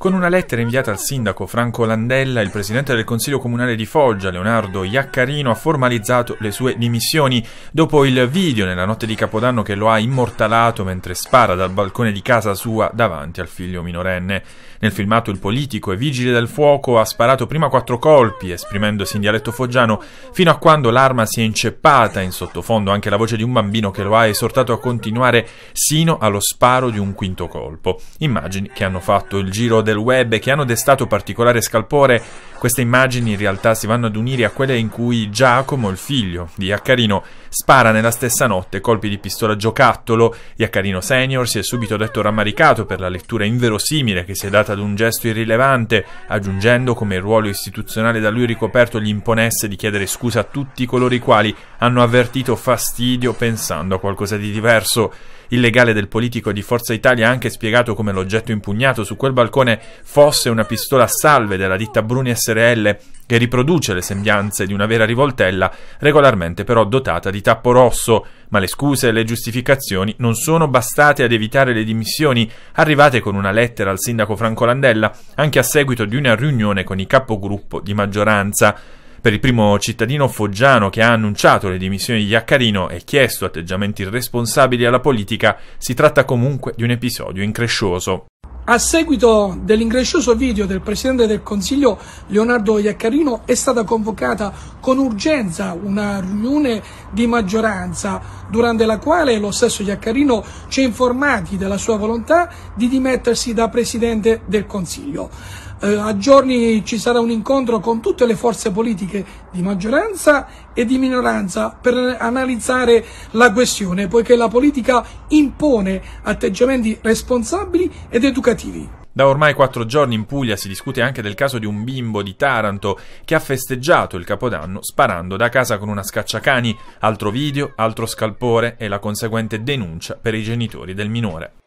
Con una lettera inviata al sindaco Franco Landella, il presidente del Consiglio Comunale di Foggia, Leonardo Iaccarino, ha formalizzato le sue dimissioni dopo il video nella notte di Capodanno che lo ha immortalato mentre spara dal balcone di casa sua davanti al figlio minorenne. Nel filmato il politico e vigile del fuoco ha sparato prima quattro colpi, esprimendosi in dialetto foggiano, fino a quando l'arma si è inceppata in sottofondo anche la voce di un bambino che lo ha esortato a continuare sino allo sparo di un quinto colpo. Immagini che hanno fatto il giro del del web che hanno destato particolare scalpore, queste immagini in realtà si vanno ad unire a quelle in cui Giacomo, il figlio di Iaccarino, spara nella stessa notte colpi di pistola giocattolo. Iaccarino Senior si è subito detto rammaricato per la lettura inverosimile che si è data ad un gesto irrilevante, aggiungendo come il ruolo istituzionale da lui ricoperto gli imponesse di chiedere scusa a tutti coloro i quali hanno avvertito fastidio pensando a qualcosa di diverso. Il legale del politico di Forza Italia ha anche spiegato come l'oggetto impugnato su quel balcone fosse una pistola salve della ditta Bruni SRL che riproduce le sembianze di una vera rivoltella, regolarmente però dotata di tappo rosso, ma le scuse e le giustificazioni non sono bastate ad evitare le dimissioni, arrivate con una lettera al sindaco Franco Landella, anche a seguito di una riunione con i capogruppo di maggioranza. Per il primo cittadino foggiano che ha annunciato le dimissioni di Iaccarino e chiesto atteggiamenti irresponsabili alla politica, si tratta comunque di un episodio increscioso. A seguito dell'increscioso video del Presidente del Consiglio Leonardo Iaccarino è stata convocata con urgenza una riunione di maggioranza durante la quale lo stesso Iaccarino ci ha informati della sua volontà di dimettersi da Presidente del Consiglio. Eh, a giorni ci sarà un incontro con tutte le forze politiche di maggioranza e di minoranza per analizzare la questione, poiché la politica impone atteggiamenti responsabili ed educativi. Da ormai quattro giorni in Puglia si discute anche del caso di un bimbo di Taranto che ha festeggiato il Capodanno sparando da casa con una scacciacani, altro video, altro scalpore e la conseguente denuncia per i genitori del minore.